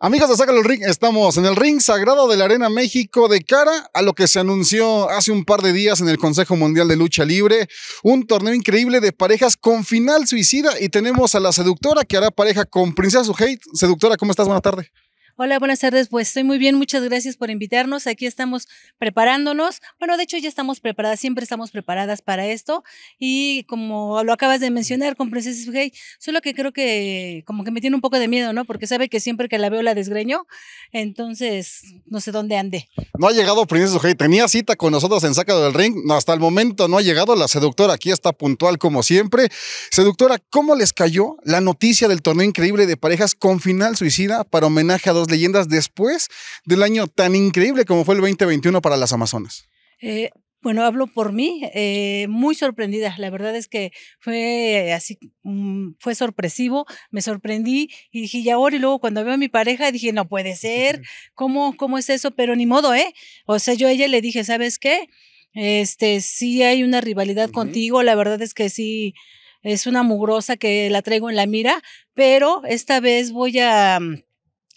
Amigos de Sácalo el Ring, estamos en el ring sagrado de la Arena México de cara a lo que se anunció hace un par de días en el Consejo Mundial de Lucha Libre, un torneo increíble de parejas con final suicida y tenemos a la seductora que hará pareja con Princesa hate, Seductora, ¿cómo estás? Buenas tardes. Hola, buenas tardes. Pues estoy muy bien. Muchas gracias por invitarnos. Aquí estamos preparándonos. Bueno, de hecho ya estamos preparadas, siempre estamos preparadas para esto. Y como lo acabas de mencionar con Princesa Gay, solo que creo que como que me tiene un poco de miedo, ¿no? Porque sabe que siempre que la veo la desgreño. Entonces, no sé dónde ande. No ha llegado Princesa Gay. Tenía cita con nosotros en Saca del Ring. Hasta el momento no ha llegado. La seductora aquí está puntual como siempre. Seductora, ¿cómo les cayó la noticia del torneo increíble de parejas con final suicida para homenaje a dos leyendas después del año tan increíble como fue el 2021 para las Amazonas? Eh, bueno, hablo por mí, eh, muy sorprendida. La verdad es que fue eh, así, mm, fue sorpresivo, me sorprendí y dije, y ahora, y luego cuando veo a mi pareja, dije, no puede ser, ¿cómo, cómo es eso? Pero ni modo, ¿eh? O sea, yo a ella le dije, ¿sabes qué? Este, sí hay una rivalidad contigo, la verdad es que sí, es una mugrosa que la traigo en la mira, pero esta vez voy a mm,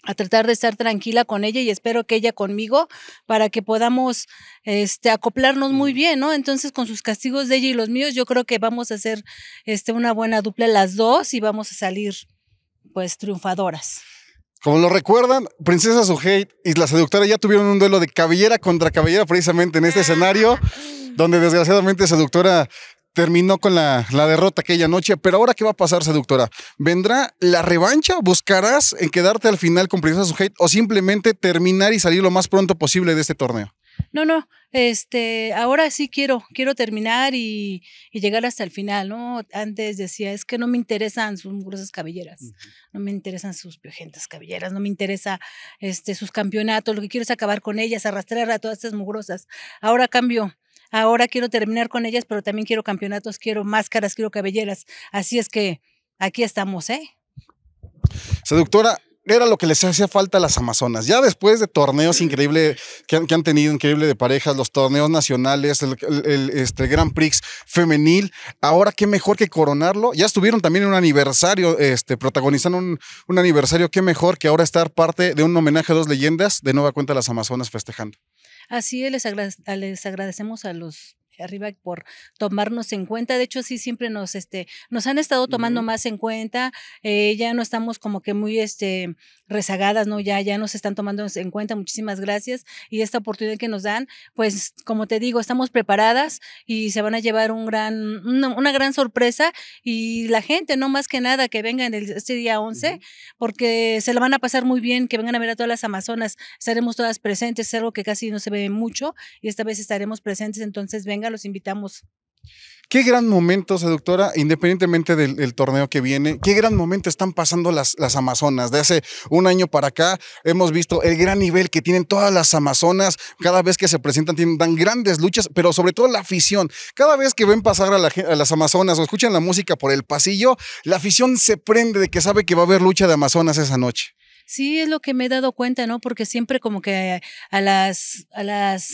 a tratar de estar tranquila con ella y espero que ella conmigo para que podamos este, acoplarnos muy bien, ¿no? Entonces, con sus castigos de ella y los míos, yo creo que vamos a hacer este, una buena dupla las dos y vamos a salir, pues, triunfadoras. Como lo recuerdan, Princesa Suhei y la seductora ya tuvieron un duelo de cabellera contra cabellera precisamente en este ah. escenario, donde desgraciadamente seductora terminó con la, derrota aquella noche, pero ahora qué va a pasar, seductora? ¿Vendrá la revancha? ¿Buscarás en quedarte al final con su hate o simplemente terminar y salir lo más pronto posible de este torneo? No, no, este, ahora sí quiero, quiero terminar y, llegar hasta el final, ¿no? Antes decía, es que no me interesan sus mugrosas cabelleras, no me interesan sus piojentas cabelleras, no me interesa este, sus campeonatos, lo que quiero es acabar con ellas, arrastrar a todas estas mugrosas. Ahora cambio, ahora quiero terminar con ellas, pero también quiero campeonatos, quiero máscaras, quiero cabelleras. Así es que aquí estamos, ¿eh? Seductora, era lo que les hacía falta a las Amazonas. Ya después de torneos increíbles que han, tenido, increíble de parejas, los torneos nacionales, el, este, Grand Prix femenil, ahora qué mejor que coronarlo. Ya estuvieron también en un aniversario, este, protagonizando un, un, aniversario, qué mejor que ahora estar parte de un homenaje a dos leyendas de nueva cuenta a las Amazonas festejando. Así les, les agradecemos a los arriba por tomarnos en cuenta. De hecho, sí, siempre nos, este, nos han estado tomando más en cuenta. Eh, ya no estamos como que muy este, rezagadas, ¿no? Ya, ya nos están tomando en cuenta. Muchísimas gracias. Y esta oportunidad que nos dan, pues, como te digo, estamos preparadas y se van a llevar un gran, una, gran sorpresa. Y la gente, no más que nada, que vengan el, este día 11, porque se la van a pasar muy bien, que vengan a ver a todas las Amazonas. Estaremos todas presentes, es algo que casi no se ve mucho y esta vez estaremos presentes. Entonces, vengan los invitamos. Qué gran momento, doctora, independientemente del, torneo que viene, qué gran momento están pasando las, las Amazonas. De hace un año para acá hemos visto el gran nivel que tienen todas las Amazonas. Cada vez que se presentan, tienen, dan grandes luchas, pero sobre todo la afición. Cada vez que ven pasar a, a las Amazonas o escuchan la música por el pasillo, la afición se prende de que sabe que va a haber lucha de Amazonas esa noche. Sí, es lo que me he dado cuenta, ¿no? Porque siempre como que a las, a las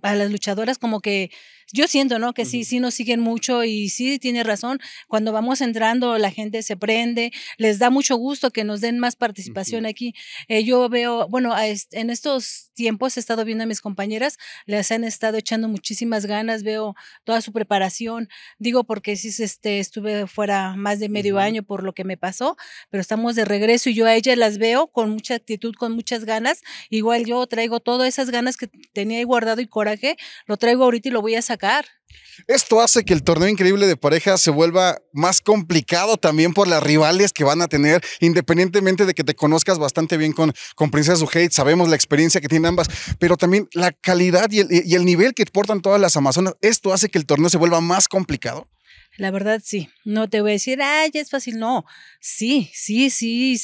a las luchadoras como que yo siento, ¿no? Que sí, sí nos siguen mucho y sí tiene razón. Cuando vamos entrando, la gente se prende, les da mucho gusto que nos den más participación aquí. Eh, yo veo, bueno, en estos tiempos he estado viendo a mis compañeras, les han estado echando muchísimas ganas, veo toda su preparación. Digo porque sí este, estuve fuera más de medio año por lo que me pasó, pero estamos de regreso y yo a ellas las veo con mucha actitud, con muchas ganas. Igual yo traigo todas esas ganas que tenía ahí guardado y con qué? lo traigo ahorita y lo voy a sacar. Esto hace que el torneo increíble de parejas se vuelva más complicado también por las rivales que van a tener, independientemente de que te conozcas bastante bien con, con Princesa Hate, sabemos la experiencia que tienen ambas, pero también la calidad y el nivel que portan todas las Amazonas. Esto hace que el torneo se vuelva más complicado. La verdad, sí. No te voy a decir, ay, es fácil. No, sí, sí, sí.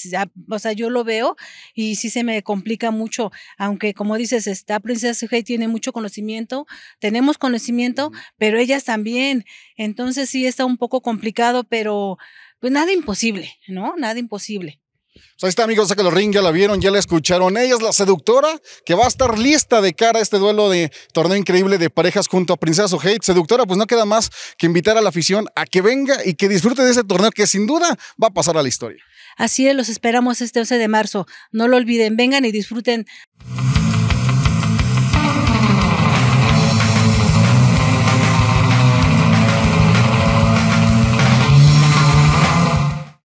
O sea, yo lo veo y sí se me complica mucho. Aunque, como dices, esta princesa tiene mucho conocimiento, tenemos conocimiento, pero ellas también. Entonces, sí está un poco complicado, pero pues nada imposible, ¿no? Nada imposible. Pues ahí está, amigos, saca los ring, ya la vieron, ya la escucharon. Ella es la seductora que va a estar lista de cara a este duelo de torneo increíble de parejas junto a Princesa Hate. Seductora, pues no queda más que invitar a la afición a que venga y que disfrute de ese torneo que sin duda va a pasar a la historia. Así es, los esperamos este 11 de marzo. No lo olviden, vengan y disfruten.